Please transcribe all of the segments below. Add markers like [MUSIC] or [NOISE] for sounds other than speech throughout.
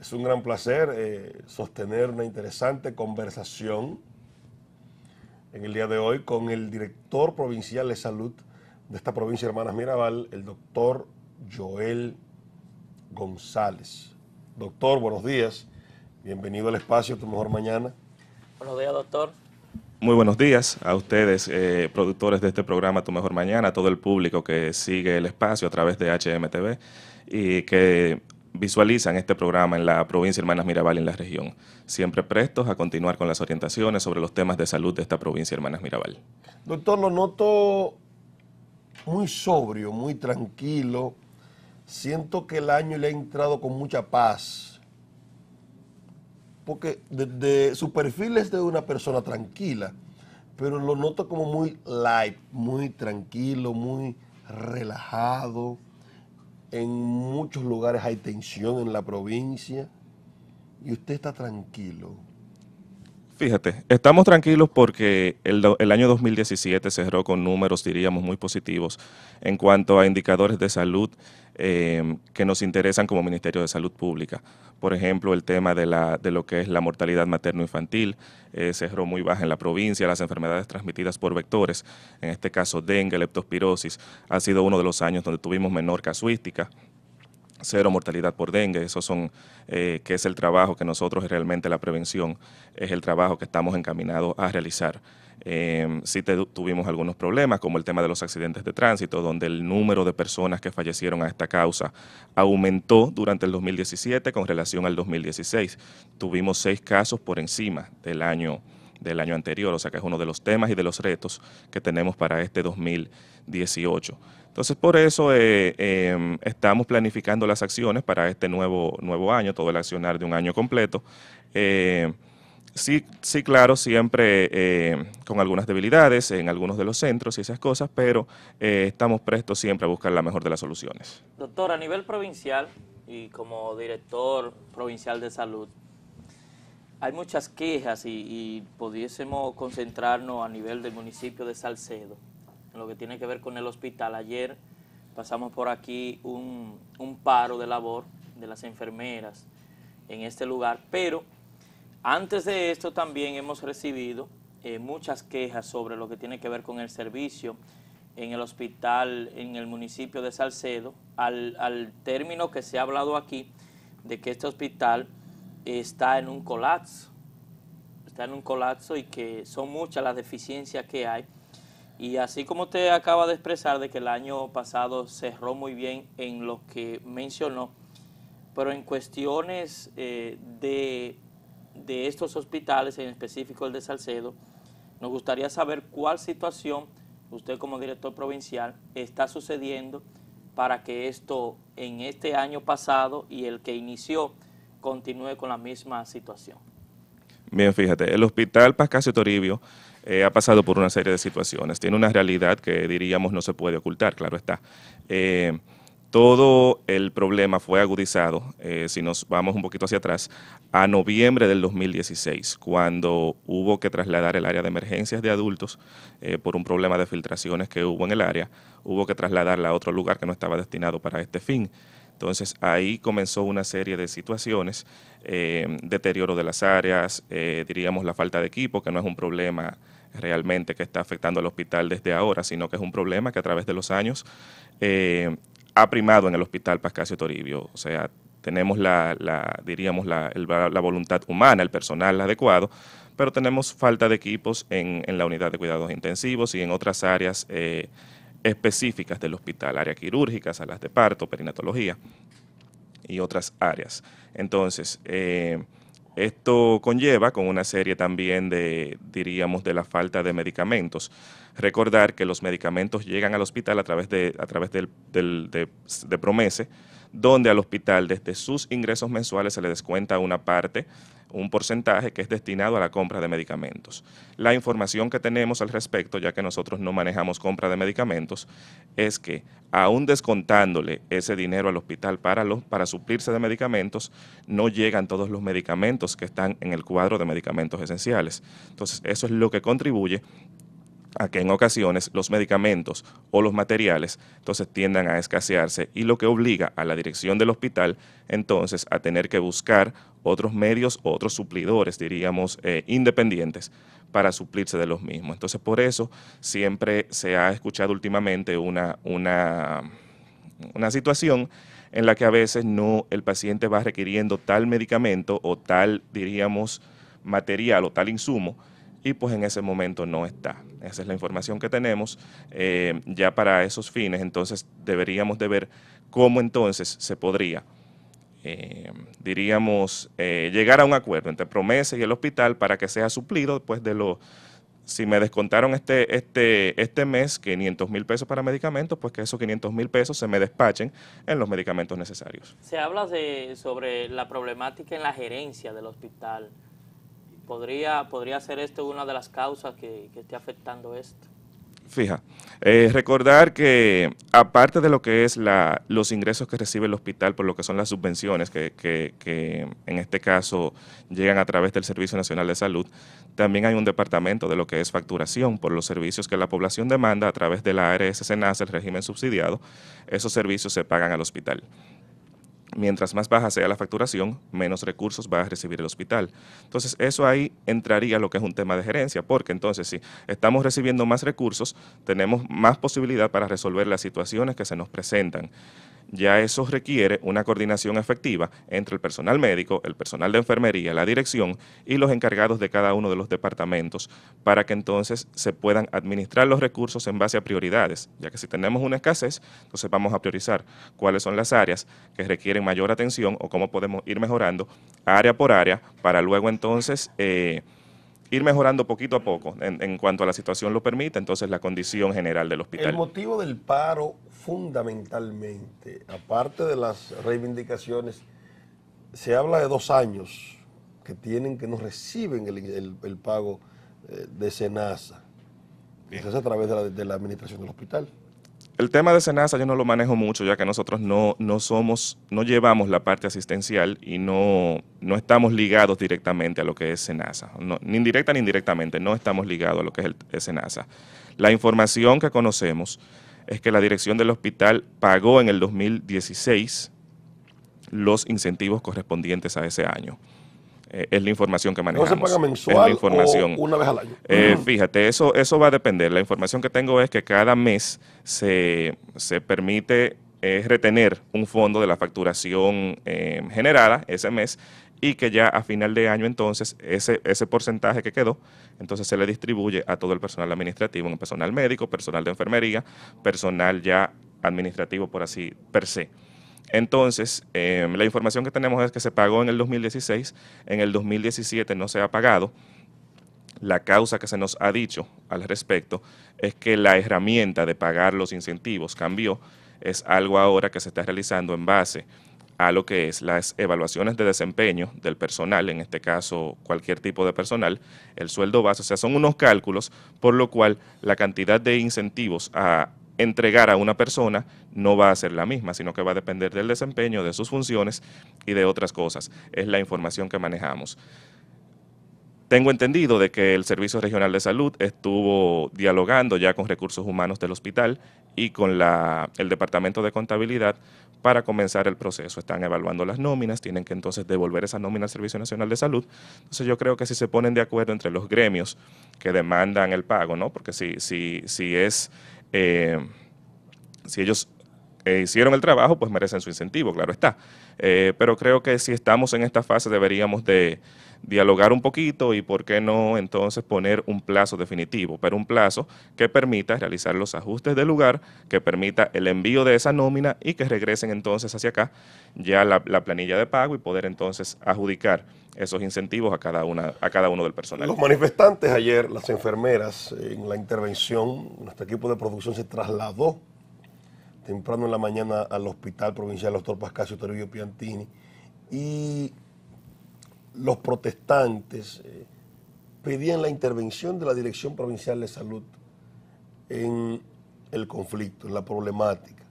Es un gran placer eh, sostener una interesante conversación en el día de hoy con el director provincial de salud de esta provincia de Hermanas Mirabal, el doctor Joel González. Doctor, buenos días. Bienvenido al espacio Tu Mejor Mañana. Buenos días, doctor. Muy buenos días a ustedes, eh, productores de este programa Tu Mejor Mañana, a todo el público que sigue el espacio a través de HMTV y que visualizan este programa en la provincia Hermanas Mirabal y en la región. Siempre prestos a continuar con las orientaciones sobre los temas de salud de esta provincia Hermanas Mirabal. Doctor, lo noto muy sobrio, muy tranquilo. Siento que el año le ha entrado con mucha paz porque desde su perfil es de una persona tranquila, pero lo noto como muy light, muy tranquilo, muy relajado. En muchos lugares hay tensión en la provincia y usted está tranquilo. Fíjate, estamos tranquilos porque el, el, año 2017 cerró con números, diríamos, muy positivos en cuanto a indicadores de salud Em, que nos interesan como Ministerio de Salud Pública. Por ejemplo, el tema de, la, de lo que es la mortalidad materno-infantil, eh, cerró muy baja en la provincia, las enfermedades transmitidas por vectores, en este caso dengue, leptospirosis, ha sido uno de los años donde tuvimos menor casuística cero mortalidad por dengue, eso son, eh, que es el trabajo que nosotros realmente la prevención, es el trabajo que estamos encaminados a realizar. Eh, sí tuvimos algunos problemas, como el tema de los accidentes de tránsito, donde el número de personas que fallecieron a esta causa aumentó durante el 2017 con relación al 2016. Tuvimos seis casos por encima del año del año anterior, o sea que es uno de los temas y de los retos que tenemos para este 2018. Entonces, por eso eh, em, estamos planificando las acciones para este nuevo, nuevo año, todo el accionar de un año completo. Eh, sí, sí, claro, siempre eh, con algunas debilidades en algunos de los centros y esas cosas, pero eh, estamos prestos siempre a buscar la mejor de las soluciones. Doctor, a nivel provincial y como director provincial de salud, hay muchas quejas y, pudiésemos concentrarnos a nivel del municipio de Salcedo, en lo que tiene que ver con el hospital. Ayer pasamos por aquí un, un paro de labor de las enfermeras en este lugar, pero antes de esto también hemos recibido eh, muchas quejas sobre lo que tiene que ver con el servicio en el hospital en el municipio de Salcedo, al, término que se ha hablado aquí de que este hospital está en un colapso, está en un colapso y que son muchas las deficiencias que hay. Y así como usted acaba de expresar de que el año pasado cerró muy bien en lo que mencionó, pero en cuestiones eh, de de estos hospitales, en específico el de Salcedo, nos gustaría saber cuál situación usted como director provincial está sucediendo para que esto en este año pasado y el que inició continúe con la misma situación. Bien, fíjate, el hospital Pascasio Toribio eh, ha pasado por una serie de situaciones. Tiene una realidad que diríamos no se puede ocultar, claro está. Eh, todo el problema fue agudizado, eh, si nos vamos un poquito hacia atrás, a noviembre del 2016, cuando hubo que trasladar el área de emergencias de adultos eh, por un problema de filtraciones que hubo en el área, hubo que trasladarla a otro lugar que no estaba destinado para este fin. Entonces ahí comenzó una serie de situaciones, eh, deterioro de las áreas, diríamos la falta de equipo, que no es un problema realmente que está afectando al hospital desde ahora, sino que es un problema que a través de los años ha primado en el Hospital Pascasio Toribio. O sea, tenemos la, la diríamos, la, la, voluntad humana, el personal adecuado, pero tenemos falta de equipos en, en la unidad de cuidados intensivos y en otras áreas eh, específicas del hospital, áreas quirúrgicas, salas de parto, perinatología y otras áreas. Entonces, eh, esto conlleva con una serie también de, diríamos, de la falta de medicamentos. Recordar que los medicamentos llegan al hospital a través de, a través de, Promese, donde al hospital desde sus ingresos mensuales se le descuenta una parte un porcentaje que es destinado a la compra de medicamentos. La información que tenemos al respecto, ya que nosotros no manejamos compra de medicamentos, es que aún descontándole ese dinero al hospital para, para suplirse de medicamentos, no llegan todos los medicamentos que están en el cuadro de medicamentos esenciales. Entonces, eso es lo que contribuye a que en ocasiones los medicamentos o los materiales entonces tiendan a escasearse y lo que obliga a la dirección del hospital entonces a tener que buscar otros medios, otros suplidores, diríamos, eh, independientes para suplirse de los mismos. Entonces, por eso siempre se ha escuchado últimamente una, una, una situación en la que a veces no el paciente va requiriendo tal medicamento o tal, diríamos, material o tal insumo y pues en ese momento no está. Esa es la información que tenemos eh, ya para esos fines, entonces deberíamos de ver cómo entonces se podría eh, diríamos, eh, llegar a un acuerdo entre promesas y el hospital para que sea suplido después de los si me descontaron este, este, este mes 500 mil pesos para medicamentos, pues que esos 500 mil pesos se me despachen en los medicamentos necesarios. Se habla de, sobre la problemática en la gerencia del hospital. ¿Podría, podría ser esto una de las causas que, que esté afectando esto? Fija, eh, recordar que aparte de lo que es la, los ingresos que recibe el hospital por lo que son las subvenciones, que, que, en este caso llegan a través del Servicio Nacional de Salud, también hay un departamento de lo que es facturación por los servicios que la población demanda a través de la ARS-SENAS, el régimen subsidiado, esos servicios se pagan al hospital mientras más baja sea la facturación, menos recursos va a recibir el hospital. Entonces, eso ahí entraría lo que es un tema de gerencia, porque entonces si estamos recibiendo más recursos, tenemos más posibilidad para resolver las situaciones que se nos presentan ya eso requiere una coordinación efectiva entre el personal médico, el personal de enfermería, la dirección y los encargados de cada uno de los departamentos para que entonces se puedan administrar los recursos en base a prioridades, ya que si tenemos una escasez, entonces vamos a priorizar cuáles son las áreas que requieren mayor atención o cómo podemos ir mejorando área por área para luego entonces... Eh, ir mejorando poquito a poco en, cuanto a la situación lo permite, entonces la condición general del hospital. El motivo del paro fundamentalmente, aparte de las reivindicaciones, se habla de dos años que tienen que no reciben el, pago eh, de SENASA, que es a través de la administración del hospital. El tema de SENASA yo no lo manejo mucho, ya que nosotros no, somos, no llevamos la parte asistencial y no, estamos ligados directamente a lo que es SENASA. ni indirecta ni indirectamente, no estamos ligados a lo que es SENASA. La información que conocemos es que la dirección del hospital pagó en el 2016 los incentivos correspondientes a ese año. Eh, es la información que manejamos. ¿No se paga mensual información. una vez al año? Eh, fíjate, eso, eso va a depender. La información que tengo es que cada mes se, se permite eh, retener un fondo de la facturación generada ese mes y que ya a final de año entonces ese, ese porcentaje que quedó, entonces se le distribuye a todo el personal administrativo, un personal médico, personal de enfermería, personal ya administrativo por así per se. Entonces, em, la información que tenemos es que se pagó en el 2016, en el 2017 no se ha pagado. La causa que se nos ha dicho al respecto es que la herramienta de pagar los incentivos cambió. Es algo ahora que se está realizando en base a lo que es las evaluaciones de desempeño del personal, en este caso cualquier tipo de personal, el sueldo base, o sea, son unos cálculos por lo cual la cantidad de incentivos a entregar a una persona no va a ser la misma, sino que va a depender del desempeño, de sus funciones y de otras cosas. Es la información que manejamos. Tengo entendido de que el Servicio Regional de Salud estuvo dialogando ya con recursos humanos del hospital y con la, el Departamento de Contabilidad para comenzar el proceso. Están evaluando las nóminas, tienen que entonces devolver esas nóminas al Servicio Nacional de Salud. Entonces yo creo que si se ponen de acuerdo entre los gremios que demandan el pago, ¿no? porque si es eh, si ellos eh, hicieron el trabajo, pues merecen su incentivo, claro está. Eh, pero creo que si estamos en esta fase deberíamos de dialogar un poquito y por qué no entonces poner un plazo definitivo, pero un plazo que permita realizar los ajustes del lugar, que permita el envío de esa nómina y que regresen entonces hacia acá ya la planilla de pago y poder entonces adjudicar esos incentivos a cada, una, a cada uno del personal. Los manifestantes ayer, las enfermeras, en la intervención, nuestro equipo de producción se trasladó temprano en la mañana al Hospital Provincial Dr. Pascasio Toribio Piantini y los protestantes eh, pedían la intervención de la Dirección Provincial de Salud en el conflicto, en la problemática.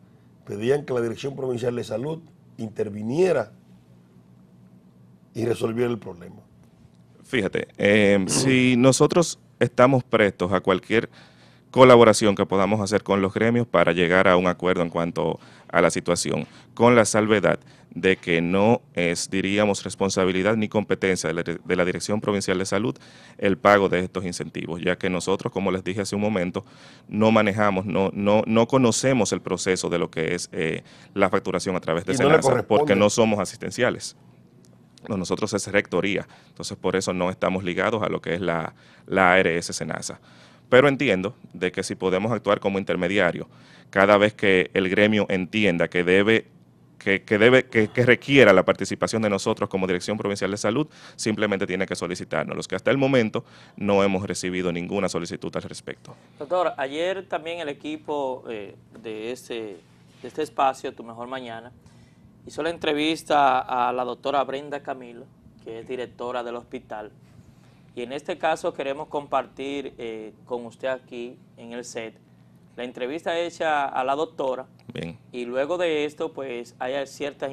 Pedían que la Dirección Provincial de Salud interviniera y resolver el problema. Fíjate, em, [CLEARS THROAT] si nosotros estamos prestos a cualquier colaboración que podamos hacer con los gremios para llegar a un acuerdo en cuanto a la situación, con la salvedad de que no es, diríamos, responsabilidad ni competencia de la, Dirección Provincial de Salud el pago de estos incentivos, ya que nosotros, como les dije hace un momento, no manejamos, no, no, no conocemos el proceso de lo que es eh, la facturación a través de no porque no somos asistenciales nosotros es rectoría, entonces por eso no estamos ligados a lo que es la, la ARS Senasa. Pero entiendo de que si podemos actuar como intermediario, cada vez que el gremio entienda que debe que, que, debe, que, requiera la participación de nosotros como Dirección Provincial de Salud, simplemente tiene que solicitarnos, los que hasta el momento no hemos recibido ninguna solicitud al respecto. Doctor, ayer también el equipo eh, de, ese, de este espacio, Tu Mejor Mañana, hizo la entrevista a la doctora Brenda Camilo, que es directora del hospital. Y en este caso queremos compartir eh, con usted aquí en el set la entrevista hecha a la doctora. Bien. Y luego de esto, pues hay ciertas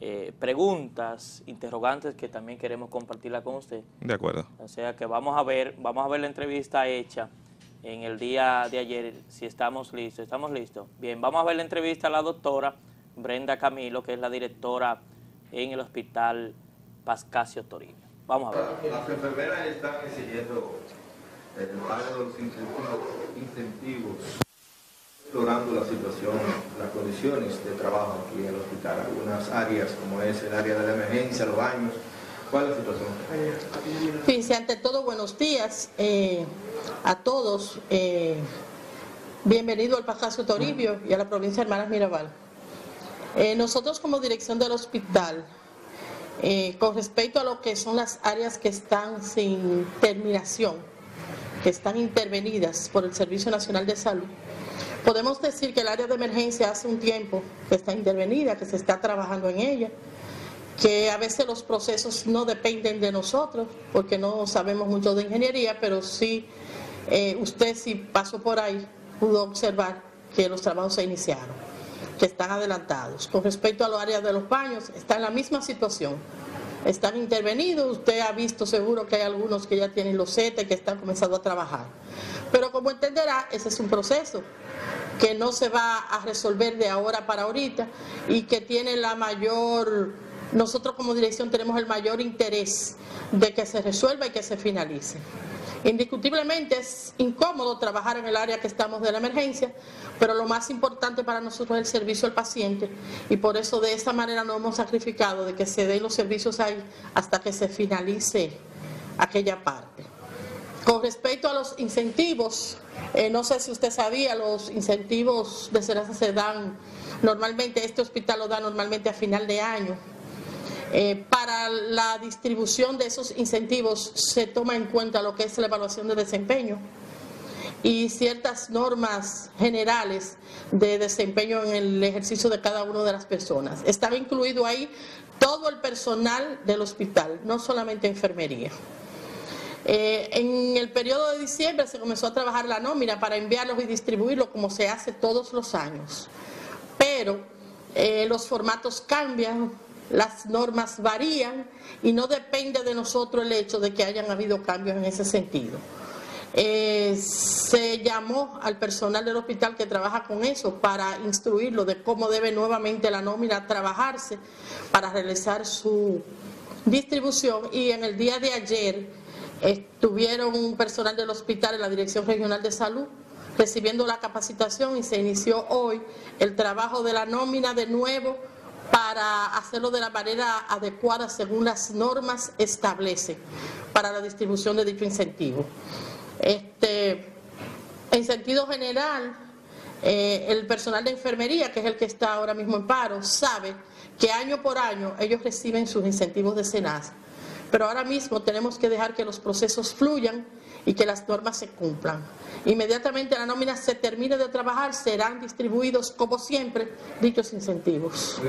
eh, preguntas, interrogantes que también queremos compartirla con usted. De acuerdo. O sea que vamos a ver, vamos a ver la entrevista hecha en el día de ayer, si estamos listos. ¿Estamos listos? Bien, vamos a ver la entrevista a la doctora Brenda Camilo, que es la directora en el hospital Pascasio Toribio. Vamos a ver. Las enfermeras están exigiendo el eh, pago de los incentivos, explorando la situación, las condiciones de trabajo aquí en el hospital, algunas áreas como es el área de la emergencia, los baños. ¿Cuál es la situación? Fíjense, ante todo, buenos días eh, a todos. Eh, bienvenido al Pascasio Toribio y a la provincia de Hermanas Mirabal. Eh, nosotros como dirección del hospital, eh, con respecto a lo que son las áreas que están sin terminación, que están intervenidas por el Servicio Nacional de Salud, podemos decir que el área de emergencia hace un tiempo que está intervenida, que se está trabajando en ella, que a veces los procesos no dependen de nosotros, porque no sabemos mucho de ingeniería, pero sí, eh, usted si pasó por ahí, pudo observar que los trabajos se iniciaron que están adelantados. Con respecto a los áreas de los baños, está en la misma situación. Están intervenidos, usted ha visto seguro que hay algunos que ya tienen los setes, que están comenzando a trabajar. Pero como entenderá, ese es un proceso que no se va a resolver de ahora para ahorita y que tiene la mayor, nosotros como dirección tenemos el mayor interés de que se resuelva y que se finalice. Indiscutiblemente es incómodo trabajar en el área que estamos de la emergencia, pero lo más importante para nosotros es el servicio al paciente y por eso de esta manera no hemos sacrificado de que se den los servicios ahí hasta que se finalice aquella parte. Con respecto a los incentivos, eh, no sé si usted sabía, los incentivos de Serasa se dan normalmente, este hospital lo da normalmente a final de año eh, para la distribución de esos incentivos se toma en cuenta lo que es la evaluación de desempeño y ciertas normas generales de desempeño en el ejercicio de cada una de las personas. Estaba incluido ahí todo el personal del hospital, no solamente enfermería. Eh, en el periodo de diciembre se comenzó a trabajar la nómina para enviarlos y distribuirlos como se hace todos los años. Pero eh, los formatos cambian, las normas varían y no depende de nosotros el hecho de que hayan habido cambios en ese sentido. Eh, se llamó al personal del hospital que trabaja con eso para instruirlo de cómo debe nuevamente la nómina trabajarse para realizar su distribución y en el día de ayer estuvieron un personal del hospital en la Dirección Regional de Salud recibiendo la capacitación y se inició hoy el trabajo de la nómina de nuevo para hacerlo de la manera adecuada según las normas establece, para la distribución de dicho incentivo. Este, en sentido general, eh, el personal de enfermería, que es el que está ahora mismo en paro, sabe que año por año ellos reciben sus incentivos de SENAS. Pero ahora mismo tenemos que dejar que los procesos fluyan y que las normas se cumplan. Inmediatamente la nómina se termine de trabajar, serán distribuidos, como siempre, dichos incentivos.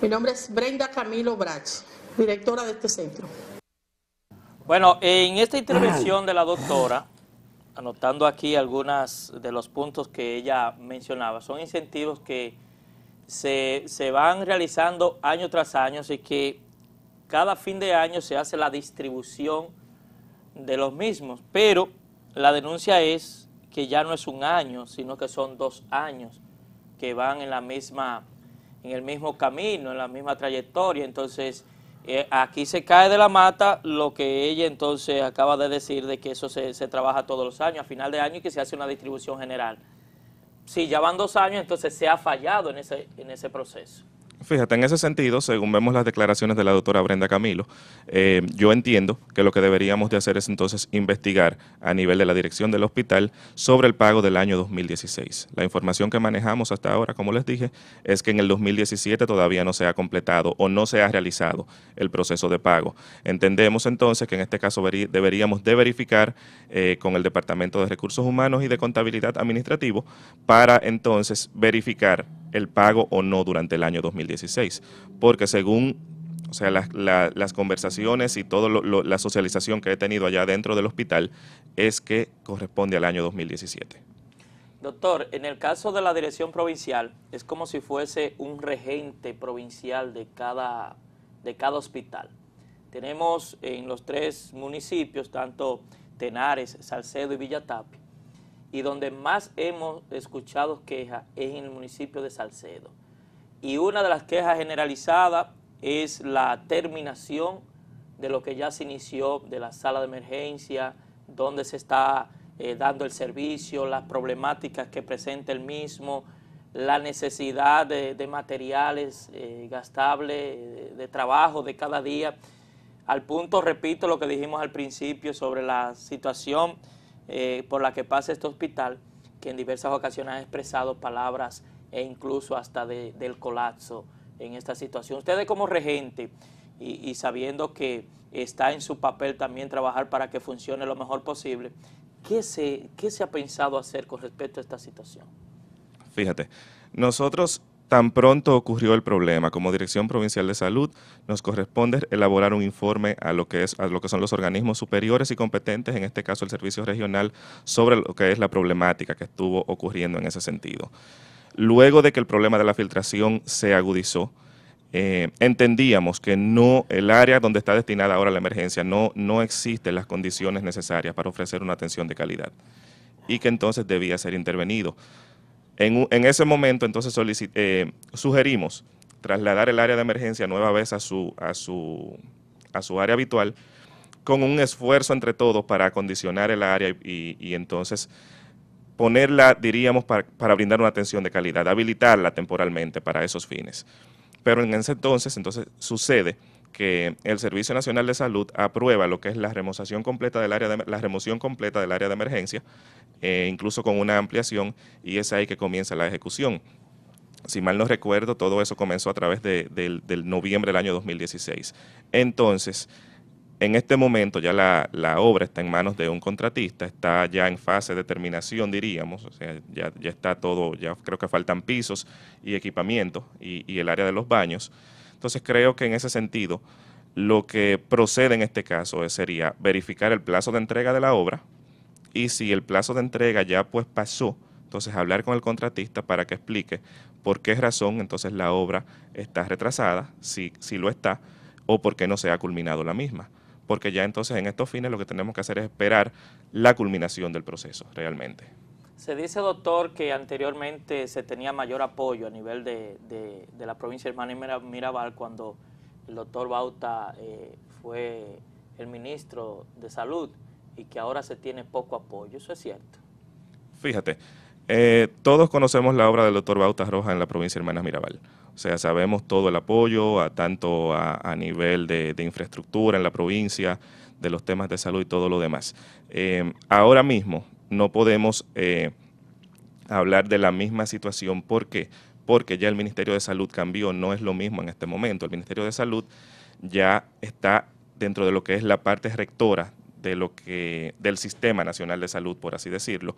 Mi nombre es Brenda Camilo Brach, directora de este centro. Bueno, en esta intervención de la doctora, anotando aquí algunos de los puntos que ella mencionaba, son incentivos que se, van realizando año tras año así que cada fin de año se hace la distribución de los mismos, pero la denuncia es que ya no es un año, sino que son dos años que van en la misma, en el mismo camino, en la misma trayectoria. Entonces, eh, aquí se cae de la mata lo que ella entonces acaba de decir de que eso se, trabaja todos los años, a final de año y que se hace una distribución general. Si ya van dos años, entonces se ha fallado en ese, en ese proceso. Fíjate, en ese sentido, según vemos las declaraciones de la doctora Brenda Camilo, eh, yo entiendo que lo que deberíamos de hacer es entonces investigar a nivel de la dirección del hospital sobre el pago del año 2016. La información que manejamos hasta ahora, como les dije, es que en el 2017 todavía no se ha completado o no se ha realizado el proceso de pago. Entendemos entonces que en este caso deberíamos de verificar eh, con el Departamento de Recursos Humanos y de Contabilidad Administrativo para entonces verificar el pago o no durante el año 2016. Porque según o sea, las conversaciones y toda la socialización que he tenido allá dentro del hospital es que corresponde al año 2017. Doctor, en el caso de la dirección provincial, es como si fuese un regente provincial de cada, de cada hospital. Tenemos en los tres municipios, tanto Tenares, Salcedo y Villatapi y donde más hemos escuchado quejas es en el municipio de Salcedo. Y una de las quejas generalizadas es la terminación de lo que ya se inició de la sala de emergencia, donde se está eh, dando el servicio, las problemáticas que presenta el mismo, la necesidad de, materiales eh, gastables, de trabajo de cada día, al punto, repito, lo que dijimos al principio sobre la situación eh, por la que pasa este hospital, que en diversas ocasiones ha expresado palabras e incluso hasta del colapso en esta situación. Ustedes como regente y, sabiendo que está en su papel también trabajar para que funcione lo mejor posible, ¿qué se, qué se ha pensado hacer con respecto a esta situación? Fíjate, nosotros Tan pronto ocurrió el problema, como Dirección Provincial de Salud, nos corresponde elaborar un informe a lo que es a lo que son los organismos superiores y competentes, en este caso el Servicio Regional, sobre lo que es la problemática que estuvo ocurriendo en ese sentido. Luego de que el problema de la filtración se agudizó, eh, entendíamos que no el área donde está destinada ahora la emergencia no no existen las condiciones necesarias para ofrecer una atención de calidad y que entonces debía ser intervenido. En, ese momento, entonces, eh, sugerimos trasladar el área de emergencia nueva vez a su, a su, a su área habitual con un esfuerzo entre todos para acondicionar el área y, entonces ponerla, diríamos, para, brindar una atención de calidad, habilitarla temporalmente para esos fines. Pero en ese entonces, entonces sucede que el Servicio Nacional de Salud aprueba lo que es la completa del área la remoción completa del área de emergencia eh, incluso con una ampliación, y es ahí que comienza la ejecución. Si mal no recuerdo, todo eso comenzó a través del noviembre del año 2016. Entonces, en este momento ya la, obra está en manos de un contratista, está ya en fase de terminación, diríamos, o sea, ya, está todo, ya creo que faltan pisos y equipamiento y, y el área de los baños. Entonces creo que en ese sentido lo que procede en este caso eh, sería verificar el plazo de entrega de la obra, y si el plazo de entrega ya pues pasó, entonces hablar con el contratista para que explique por qué razón entonces la obra está retrasada, si, si lo está, o por qué no se ha culminado la misma. Porque ya entonces en estos fines lo que tenemos que hacer es esperar la culminación del proceso realmente. Se dice, doctor, que anteriormente se tenía mayor apoyo a nivel de, la provincia de Hermana Mirabal cuando el doctor Bauta eh, fue el ministro de Salud y que ahora se tiene poco apoyo. Eso es cierto. Fíjate, eh, todos conocemos la obra del doctor Bautas Rojas en la provincia de Hermanas Mirabal. O sea, sabemos todo el apoyo, a, tanto a, nivel de, infraestructura en la provincia, de los temas de salud y todo lo demás. Eh, ahora mismo no podemos eh, hablar de la misma situación. ¿Por qué? Porque ya el Ministerio de Salud cambió, no es lo mismo en este momento. El Ministerio de Salud ya está dentro de lo que es la parte rectora de lo que, del Sistema Nacional de Salud, por así decirlo.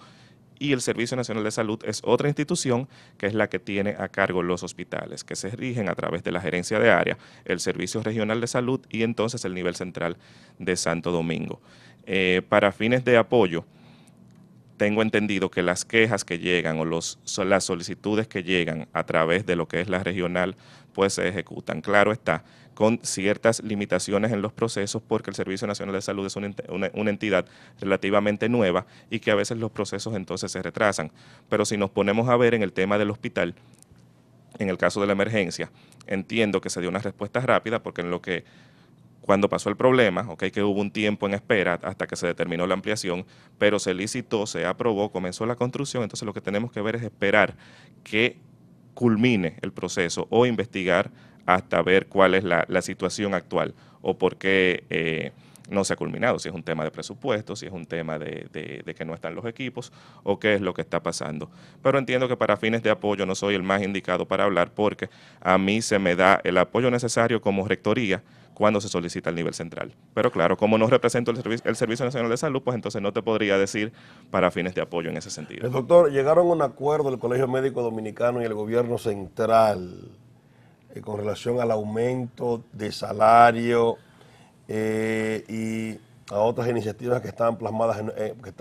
Y el Servicio Nacional de Salud es otra institución que es la que tiene a cargo los hospitales, que se rigen a través de la gerencia de área, el Servicio Regional de Salud y entonces el nivel central de Santo Domingo. Eh, para fines de apoyo, tengo entendido que las quejas que llegan o los, las solicitudes que llegan a través de lo que es la regional, pues se ejecutan. Claro está, con ciertas limitaciones en los procesos porque el Servicio Nacional de Salud es una, una, entidad relativamente nueva y que a veces los procesos entonces se retrasan. Pero si nos ponemos a ver en el tema del hospital, en el caso de la emergencia, entiendo que se dio una respuesta rápida porque en lo que cuando pasó el problema, okay, que hubo un tiempo en espera hasta que se determinó la ampliación, pero se licitó, se aprobó, comenzó la construcción, entonces lo que tenemos que ver es esperar que culmine el proceso o investigar hasta ver cuál es la, situación actual o por qué... Eh, no se ha culminado, si es un tema de presupuesto, si es un tema de, que no están los equipos o qué es lo que está pasando. Pero entiendo que para fines de apoyo no soy el más indicado para hablar porque a mí se me da el apoyo necesario como rectoría cuando se solicita el nivel central. Pero claro, como no represento el, servicio el Servicio Nacional de Salud, pues entonces no te podría decir para fines de apoyo en ese sentido. El eh, doctor, llegaron a un acuerdo el Colegio Médico Dominicano y el gobierno central eh, con relación al aumento de salario eh, y a otras iniciativas que están plasmadas en, eh, que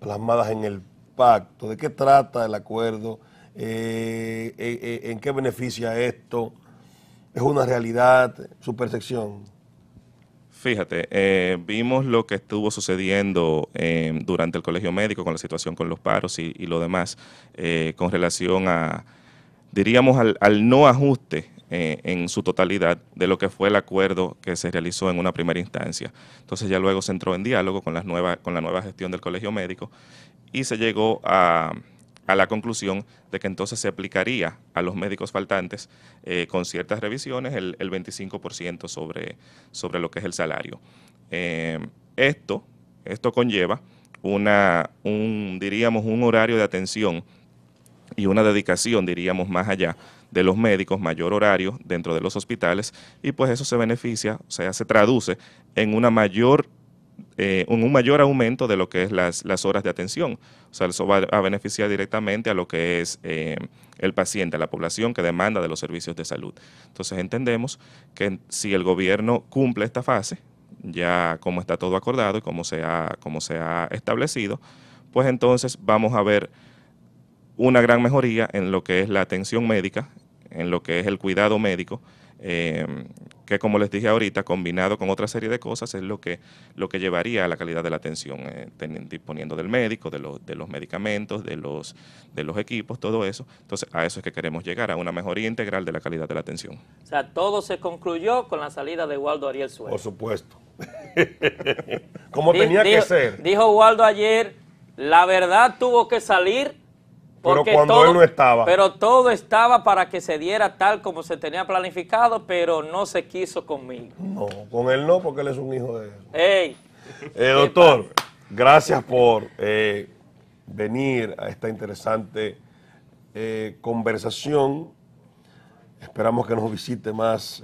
plasmadas en el pacto. ¿De qué trata el acuerdo? Eh, ¿En qué beneficia esto? ¿Es una realidad? ¿Su percepción? Fíjate, vimos lo que estuvo sucediendo durante el colegio médico con la situación con los paros y, lo demás, con relación a, diríamos, al no ajuste eh, en su totalidad de lo que fue el acuerdo que se realizó en una primera instancia. Entonces ya luego se entró en diálogo con, las nuevas, con la nueva gestión del Colegio Médico y se llegó a, la conclusión de que entonces se aplicaría a los médicos faltantes eh, con ciertas revisiones el, el 25% sobre, sobre, lo que es el salario. Eh, esto, esto conlleva una, un, diríamos, un horario de atención y una dedicación, diríamos, más allá de los médicos, mayor horario dentro de los hospitales y pues eso se beneficia, o sea, se traduce en una mayor eh, un, mayor aumento de lo que es las, horas de atención. O sea, eso va a beneficiar directamente a lo que es eh, el paciente, a la población que demanda de los servicios de salud. Entonces entendemos que si el gobierno cumple esta fase, ya como está todo acordado y como se ha establecido, pues entonces vamos a ver una gran mejoría en lo que es la atención médica en lo que es el cuidado médico, eh, que como les dije ahorita, combinado con otra serie de cosas, es lo que, lo que llevaría a la calidad de la atención, eh, disponiendo del médico, de, de los medicamentos, de los, de los equipos, todo eso. Entonces, a eso es que queremos llegar, a una mejoría integral de la calidad de la atención. O sea, todo se concluyó con la salida de Waldo Ariel Suárez. Por supuesto. [LAUGHS] como tenía que ser. Dijo Waldo ayer, la verdad tuvo que salir pero cuando él no estaba. Pero todo estaba para que se diera tal como se tenía planificado, pero no se quiso conmigo. No, con él no, porque él es un hijo de él. Ey. Eh, doctor, gracias por eh, venir a esta interesante eh, conversación. Esperamos que nos visite más,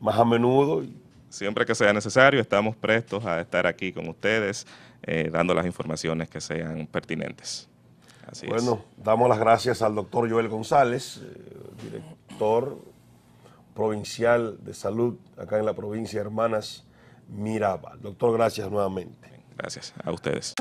más a menudo. Siempre que sea necesario, estamos prestos a estar aquí con ustedes, dando las informaciones que sean pertinentes bueno, damos las gracias al doctor Joel González, eh, director provincial de salud acá en la provincia de Hermanas Miraba. Doctor, gracias nuevamente. Gracias a ustedes.